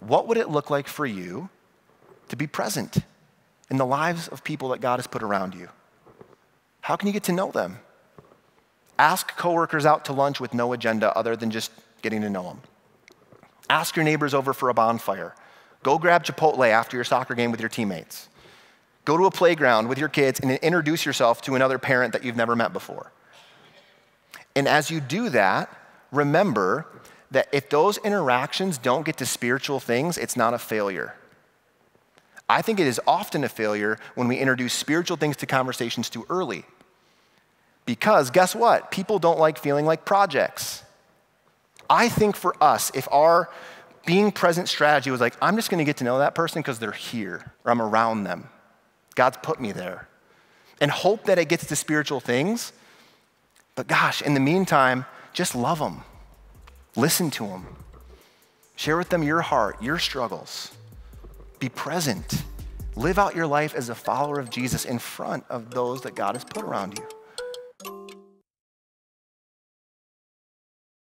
what would it look like for you to be present in the lives of people that God has put around you? How can you get to know them? Ask coworkers out to lunch with no agenda other than just getting to know them. Ask your neighbors over for a bonfire. Go grab Chipotle after your soccer game with your teammates. Go to a playground with your kids and introduce yourself to another parent that you've never met before. And as you do that, remember that if those interactions don't get to spiritual things, it's not a failure. I think it is often a failure when we introduce spiritual things to conversations too early. Because guess what? People don't like feeling like projects. I think for us, if our being present strategy was like, I'm just gonna get to know that person because they're here or I'm around them, God's put me there, and hope that it gets to spiritual things, but gosh, in the meantime, just love them. Listen to them. Share with them your heart, your struggles. Be present. Live out your life as a follower of Jesus in front of those that God has put around you.